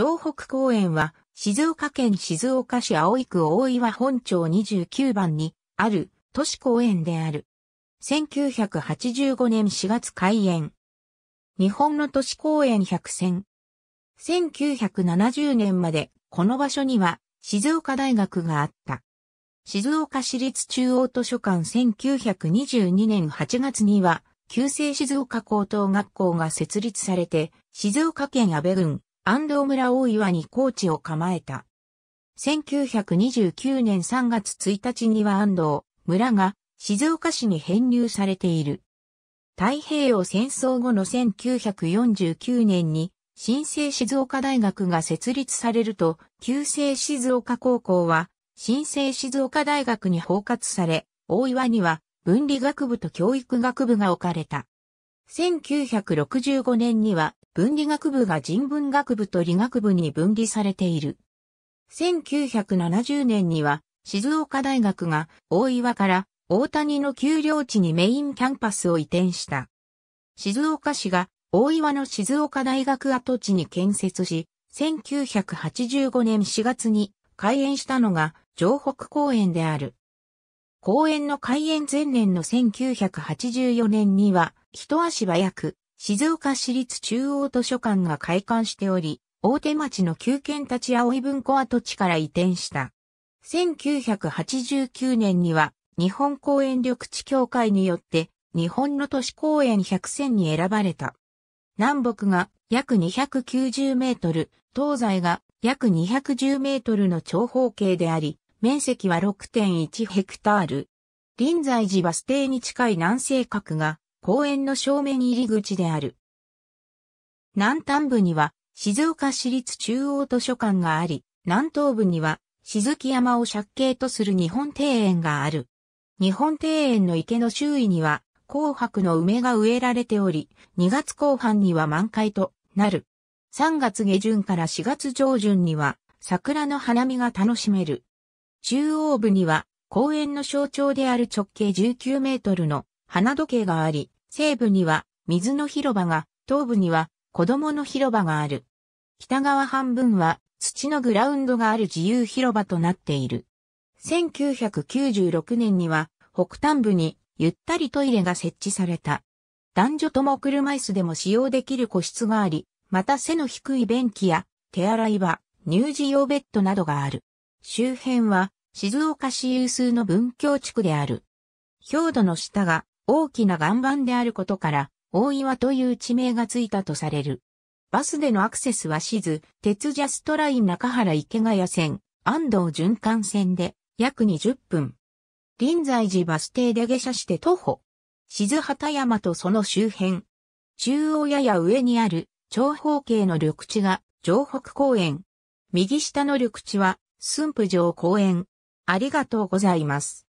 城北公園は、静岡県静岡市葵区大岩本町29番にある都市公園である。1985年4月開園。日本の都市公園100選。1970年までこの場所には静岡大学があった。静岡市立中央図書館1922年8月には旧制静岡高等学校が設立されて静岡県安倍郡安藤村大岩にコーチを構えた。1929年3月1日には安藤村が静岡市に編入されている。太平洋戦争後の1949年に新生静岡大学が設立されると、旧制静岡高校は新生静岡大学に包括され、大岩には文理学部と教育学部が置かれた。1965年には文理学部が人文学部と理学部に分離されている。1970年には静岡大学が大岩から大谷の丘陵地にメインキャンパスを移転した。静岡市が大岩の静岡大学跡地に建設し、1985年4月に開園したのが城北公園である。公園の開園前年の1984年には一足早く静岡市立中央図書館が開館しており、大手町の旧建立ち葵文庫跡地から移転した。1989年には日本公園緑地協会によって日本の都市公園100選に選ばれた。南北が約290メートル、東西が約210メートルの長方形であり、面積は6.1ヘクタール。臨済寺バス停に近い南西角が公園の正面入り口である。南端部には静岡市立中央図書館があり、南東部には静木山を借景とする日本庭園がある。日本庭園の池の周囲には紅白の梅が植えられており、2月後半には満開となる。3月下旬から4月上旬には桜の花見が楽しめる。中央部には公園の象徴である直径19メートルの花時計があり、西部には水の広場が、東部には子供の広場がある。北側半分は土のグラウンドがある自由広場となっている。1996年には北端部にゆったりトイレが設置された。男女とも車椅子でも使用できる個室があり、また背の低い便器や手洗い場、乳児用ベッドなどがある。周辺は静岡市有数の文教地区である。表土の下が大きな岩盤であることから、大岩という地名がついたとされる。バスでのアクセスはしず、鉄ジャストライン中原池ヶ谷線、安藤循環線で約20分。臨済寺バス停で下車して徒歩。静畑山とその周辺。中央やや上にある長方形の緑地が城北公園。右下の緑地は駿府城公園。ありがとうございます。